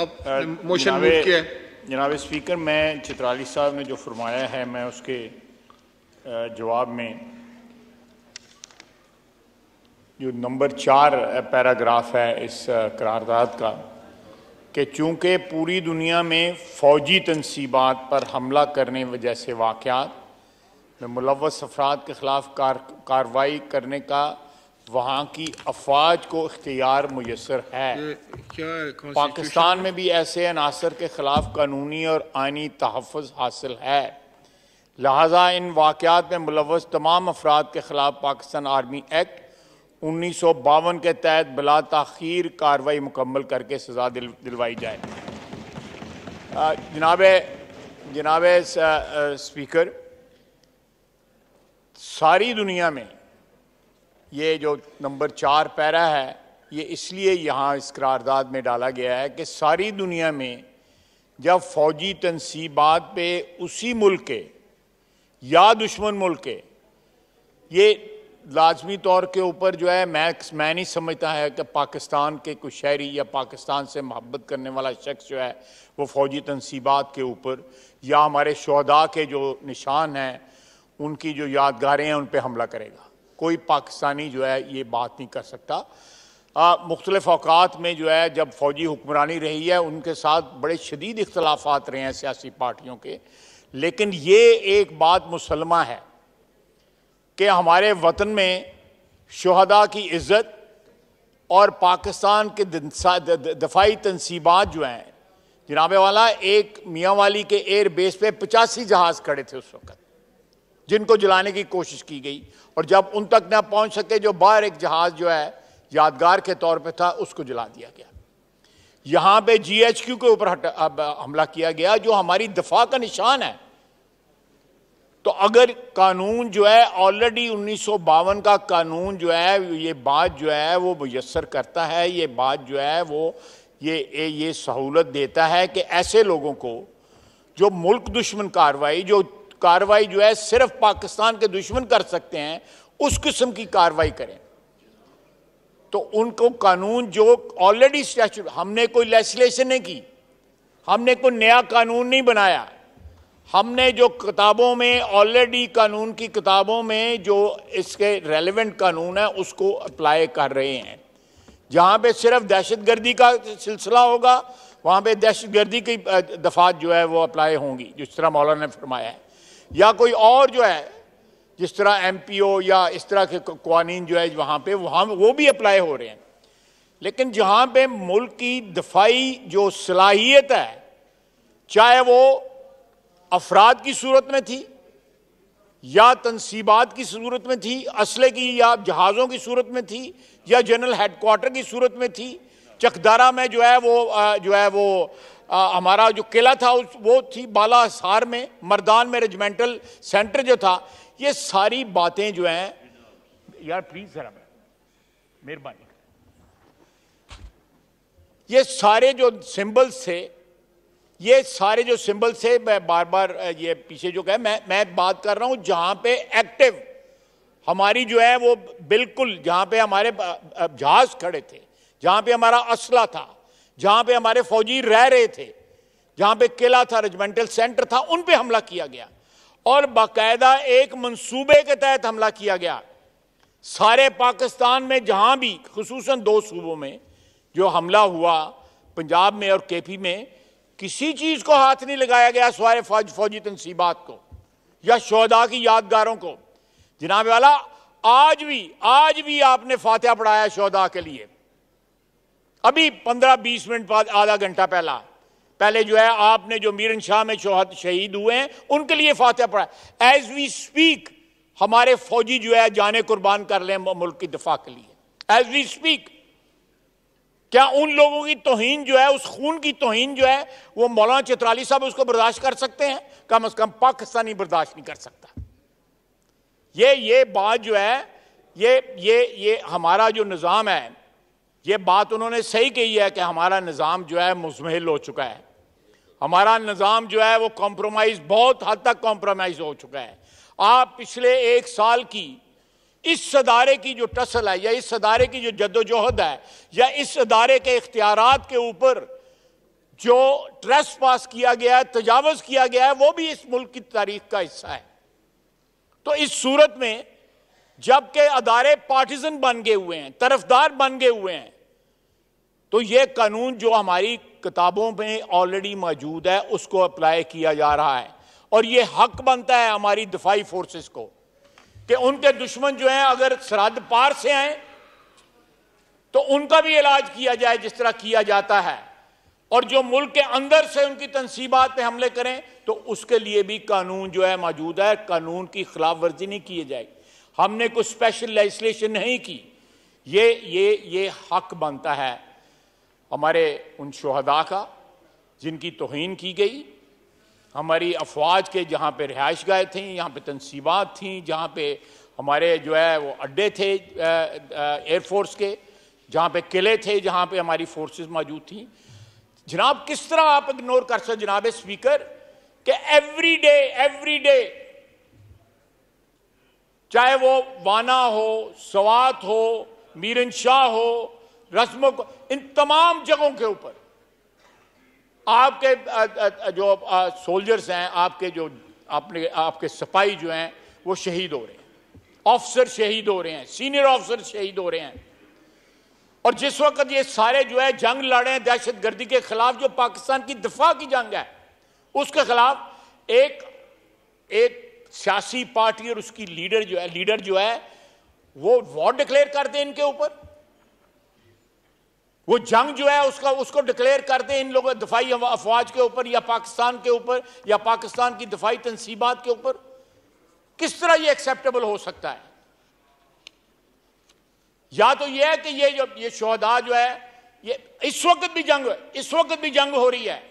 आप motion move किया जनाब स्पीकर मैं चित्राली साहब ने जो फरमाया है मैं उसके जवाब में जो नंबर चार पैराग्राफ है इस करारदाद का कि चूंकि पूरी दुनिया में फ़ौजी तनसीबात पर हमला करने जैसे वाक़ात में मुलवस अफराद के ख़िलाफ़ कार्रवाई करने का वहाँ की अफवाज को इख्तियार मैसर है पाकिस्तान में भी ऐसे अनासर के खिलाफ कानूनी और आइनी तहफ़ हासिल है लिहाजा इन वाक़ात में मुलवस तमाम अफराद के खिलाफ पाकिस्तान आर्मी एक्ट उन्नीस सौ बावन के तहत बला तखीर कार्रवाई मुकम्मल करके सजा दिल, दिलवाई जाए जनाब जनाब स्पीकर सारी दुनिया में ये जो नंबर चार पैरा है ये इसलिए यहाँ इस करारदाद में डाला गया है कि सारी दुनिया में जब फौजी तनसीबात पे उसी मुल्क के या दुश्मन मुल्क के ये लाजमी तौर के ऊपर जो है मैं मैं नहीं समझता है कि पाकिस्तान के कुछ शहरी या पाकिस्तान से मोहब्बत करने वाला शख्स जो है वो फौजी तनसीबात के ऊपर या हमारे शहदा के जो निशान हैं उनकी जो यादगारें हैं उन पर हमला करेगा कोई पाकिस्तानी जो है ये बात नहीं कर सकता मुख्तलिफ अवकात में जो है जब फौजी हुक्मरानी रही है उनके साथ बड़े शदीद इख्तलाफात रहे हैं सियासी पार्टियों के लेकिन ये एक बात मुसलमा है कि हमारे वतन में शहदा की इज़्ज़त और पाकिस्तान के दफाई तनसीबात जो हैं जनाबे वाला एक मियाँ वाली के एयरबेस पर पचासी जहाज़ खड़े थे उस वक्त जिनको जलाने की कोशिश की गई और जब उन तक न पहुंच सके जो बाहर एक जहाज़ जो है यादगार के तौर पे था उसको जला दिया गया यहां पे जीएचक्यू के ऊपर हमला किया गया जो हमारी दफा का निशान है तो अगर कानून जो है ऑलरेडी उन्नीस का कानून जो है ये बात जो है वो मैसर करता है ये बात जो है वो ये ये, ये सहूलत देता है कि ऐसे लोगों को जो मुल्क दुश्मन कार्रवाई जो कार्रवाई जो है सिर्फ पाकिस्तान के दुश्मन कर सकते हैं उस किस्म की कार्रवाई करें तो उनको कानून जो ऑलरेडी स्टैचू हमने कोई लेजिस्लेशन नहीं की हमने कोई नया कानून नहीं बनाया हमने जो किताबों में ऑलरेडी कानून की किताबों में जो इसके रेलेवेंट कानून है उसको अप्लाई कर रहे हैं जहाँ पे सिर्फ दहशतगर्दी का सिलसिला होगा वहाँ पे दहशतगर्दी की दफात जो है वो अप्लाई होंगी जिस तरह मौलाना ने फरमाया है या कोई और जो है जिस तरह एम या इस तरह के कवानीन जो है वहाँ पे वहाँ वो भी अप्लाई हो रहे हैं लेकिन जहाँ पे मुल्क की दफाई जो सलाहियत है चाहे वो अफराद की सूरत में थी या तनसीबात की सूरत में थी असले की या जहाज़ों की सूरत में थी या जनरल हेडकोार्टर की सूरत में थी चकदारा में जो है वो जो है वो आ, हमारा जो किला था उस वो थी बाला सार में मर्दान में रेजिमेंटल सेंटर जो था ये सारी बातें जो हैं यार प्लीज़ ज़रा मेहरबानी ये सारे जो सिंबल्स थे ये सारे जो सिंबल्स थे मैं बार बार ये पीछे जो कहे मैं मैं बात कर रहा हूँ जहाँ पे एक्टिव हमारी जो है वो बिल्कुल जहाँ पे हमारे जहाज खड़े थे जहाँ पे हमारा असला था जहां पे हमारे फौजी रह रहे थे जहां पे किला था रेजिमेंटल सेंटर था उन पे हमला किया गया और बाकायदा एक मंसूबे के तहत हमला किया गया सारे पाकिस्तान में जहां भी खसूस दो सूबों में जो हमला हुआ पंजाब में और के पी में किसी चीज को हाथ नहीं लगाया गया सारे फौज फौजी तनसीबात को या शौदा की यादगारों को जनाब वाला आज भी आज भी आपने फातह पढ़ाया शहदा के लिए अभी पंद्रह बीस मिनट बाद आधा घंटा पहला पहले जो है आपने जो मीरन शाह में शोहद शहीद हुए हैं उनके लिए फातह पढ़ा एज वी स्पीक हमारे फौजी जो है जाने कुर्बान कर लें मुल्क की दफा के लिए एज वी स्पीक क्या उन लोगों की तोहन जो है उस खून की तोहन जो है वो मौलाना चित्राली साहब उसको बर्दाश्त कर सकते हैं कम अज कम पाकिस्तानी बर्दाश्त नहीं कर सकता ये ये बात जो है ये ये ये हमारा जो निज़ाम है ये बात उन्होंने सही कही है कि हमारा निज़ाम जो है मुजमहल हो चुका है हमारा निज़ाम जो है वो कॉम्प्रोमाइज़ बहुत हद तक कॉम्प्रोमाइज़ हो चुका है आप पिछले एक साल की इस सदारे की जो टसल है या इस अदारे की जो जद्दोजहद है या इस अदारे के इख्तियार के ऊपर जो ट्रेस पास किया गया है तजावज़ किया गया है वो भी इस मुल्क की तारीख का हिस्सा है तो इस सूरत में जबकि अदारे पार्टीजन बन गए हुए हैं तरफदार बन गए हुए हैं तो ये कानून जो हमारी किताबों में ऑलरेडी मौजूद है उसको अप्लाई किया जा रहा है और ये हक बनता है हमारी दिफाई फोर्सेस को कि उनके दुश्मन जो हैं अगर सरहद पार से आए तो उनका भी इलाज किया जाए जिस तरह किया जाता है और जो मुल्क के अंदर से उनकी तनसीबात पे हमले करें तो उसके लिए भी कानून जो है मौजूद है कानून की खिलाफ वर्जी नहीं की जाएगी हमने कुछ स्पेशल लेजिस्लेशन नहीं की ये ये ये हक बनता है हमारे उन शहदा का जिनकी तोहन की गई हमारी अफवाज के जहाँ पे रिहाइश गाह थी यहाँ पे तनसीबात थी जहाँ पे हमारे जो है वो अड्डे थे एयरफोर्स के जहाँ पे किले थे जहाँ पे हमारी फोर्सेस मौजूद थी जनाब किस तरह आप इग्नोर कर सकते जनाब स्पीकर कि एवरी डे एवरी डे चाहे वो वाना हो सवात हो मीरन शाह हो रस्म इन तमाम जगहों के ऊपर आपके जो सोल्जर्स हैं आपके जो आपने आपके सफाई जो हैं वो शहीद हो रहे हैं ऑफिसर शहीद हो रहे हैं सीनियर ऑफिसर शहीद हो रहे हैं और जिस वक्त ये सारे जो है जंग लड़े हैं दहशत गर्दी के खिलाफ जो पाकिस्तान की दफा की जंग है उसके खिलाफ एक एक सियासी पार्टी और उसकी लीडर जो है लीडर जो है वो वॉर डिक्लेयर कर दे इनके ऊपर वो जंग जो है उसका उसको डिक्लेयर कर दे इन लोगों दफाई अफवाज के ऊपर या पाकिस्तान के ऊपर या पाकिस्तान की दफाई तनसीबात के ऊपर किस तरह ये एक्सेप्टेबल हो सकता है या तो यह है कि ये जो ये शहदा जो है ये इस वक्त भी जंग इस वक्त भी जंग हो रही है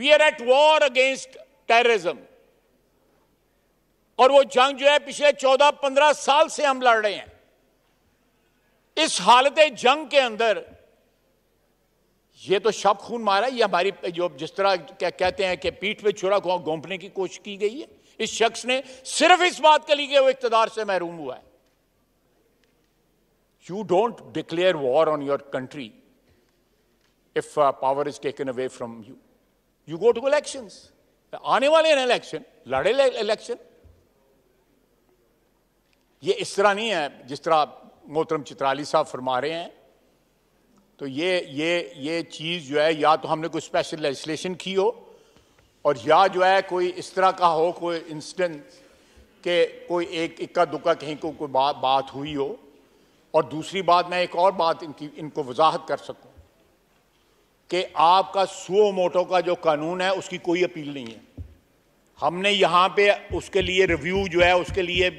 we are at war against terrorism और वो जंग जो है पिछले चौदह पंद्रह साल से हम लड़ रहे हैं इस हालत जंग के अंदर ये तो शब खून मारा ये हमारी जो जिस तरह क्या कहते हैं कि पीठ पे छुरा घोंपने की कोशिश की गई है इस शख्स ने सिर्फ इस बात के लिए वो इकतदार से महरूम हुआ है you don't declare war on your country if power is taken away from you you go to election आने वाले हैं इलेक्शन लड़े इलेक्शन ये इस तरह नहीं है जिस तरह मोहतरम चित्राली साहब फरमा रहे हैं तो ये ये ये चीज़ जो है या तो हमने कोई स्पेशल लेजिस्लेशन की हो और या जो है कोई इस तरह का हो कोई इंसिडेंट के कोई एक इक्का दुक्का कहीं को कोई बा, बात हुई हो और दूसरी बात मैं एक और बात इनकी इनको वजाहत कर सकूं कि आपका सुओ मोटो का जो कानून है उसकी कोई अपील नहीं है हमने यहाँ पे उसके लिए रिव्यू जो है उसके लिए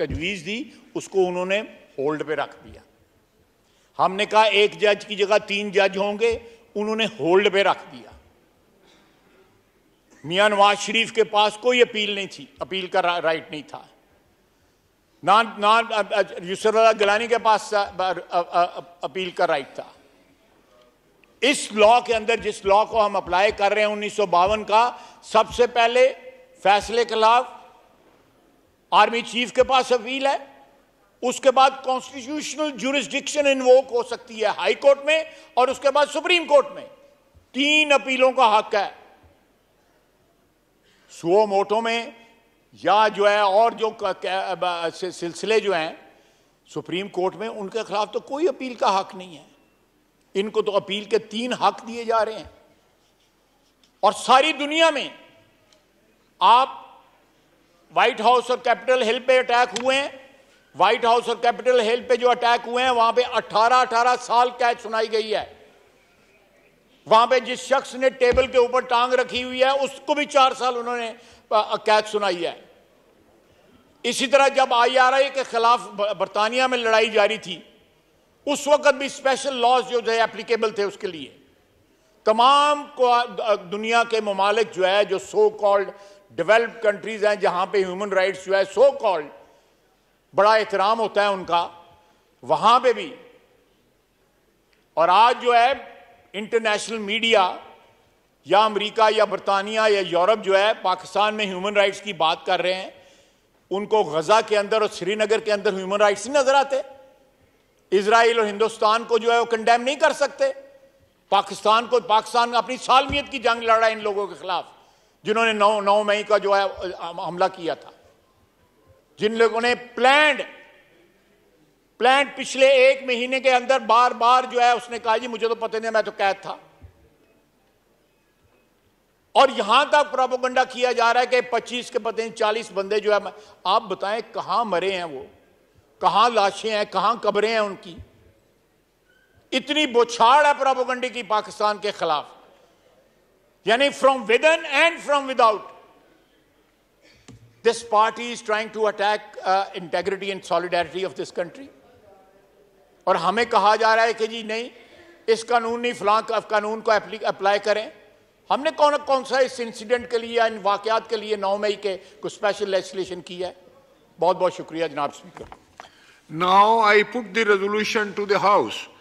तजवीज़ दी उसको उन्होंने होल्ड पे रख दिया हमने कहा एक जज की जगह तीन जज होंगे उन्होंने होल्ड पे रख दिया मियाँ नवाज शरीफ के पास कोई अपील नहीं थी अपील का रा, राइट नहीं था ना ना यूसर गलानी के पास आ, आ, आ, अपील का राइट था इस लॉ के अंदर जिस लॉ को हम अप्लाई कर रहे हैं उन्नीस का सबसे पहले फैसले खिलाफ आर्मी चीफ के पास अपील है उसके बाद कॉन्स्टिट्यूशनल जुरिस्डिक्शन इन्वोक हो सकती है हाई कोर्ट में और उसके बाद सुप्रीम कोर्ट में तीन अपीलों का हक है सुओ मोटो में या जो है और जो सिलसिले जो हैं सुप्रीम कोर्ट में उनके खिलाफ तो कोई अपील का हक नहीं है इनको तो अपील के तीन हक दिए जा रहे हैं और सारी दुनिया में आप व्हाइट हाउस और कैपिटल हिल पे अटैक हुए हैं व्हाइट हाउस और कैपिटल हिल पे जो अटैक हुए हैं वहां पे 18-18 साल कैद सुनाई गई है वहां पे जिस शख्स ने टेबल के ऊपर टांग रखी हुई है उसको भी चार साल उन्होंने कैद सुनाई है इसी तरह जब आईआरआई के खिलाफ बरतानिया में लड़ाई जारी थी उस वक्त भी स्पेशल लॉज जो थे एप्लीकेबल थे उसके लिए तमाम दुनिया के ममालिक जो है जो सो कॉल्ड डेवलप्ड कंट्रीज हैं जहां पे ह्यूमन राइट्स जो है सो कॉल्ड बड़ा एहतराम होता है उनका वहां पे भी और आज जो है इंटरनेशनल मीडिया या अमेरिका या बरतानिया या यूरोप जो है पाकिस्तान में ह्यूमन राइट्स की बात कर रहे हैं उनको गजा के अंदर और श्रीनगर के अंदर ह्यूमन राइट्स नहीं नजर आते इसराइल और हिंदुस्तान को जो है वो कंडेम नहीं कर सकते पाकिस्तान को पाकिस्तान अपनी सालमियत की जंग लड़ा इन लोगों के खिलाफ जिन्होंने नौ नौ मई का जो है हमला किया था जिन लोगों ने प्लैंड प्लैंड पिछले एक महीने के अंदर बार बार जो है उसने कहा जी मुझे तो पता नहीं मैं तो कैद था और यहां तक प्रोपोगंडा किया जा रहा है कि 25 के पते नहीं चालीस बंदे जो है आप बताएं कहां मरे हैं वो कहां लाशें हैं कहां कब्रें हैं उनकी इतनी बोछाड़ है प्रोपोगंडे की पाकिस्तान के खिलाफ यानी from within and from without this party is trying to attack integrity and and of this country और हमें कहा जा रहा है कि जी नहीं इस नहीं फलां कानून को अप्लाई करें हमने कौन कौन सा इस इंसिडेंट के लिए इन वाकयात के लिए नौ मई के कुछ स्पेशल लेजिस्लेशन किया है बहुत बहुत शुक्रिया जनाब speaker now I put the resolution to the house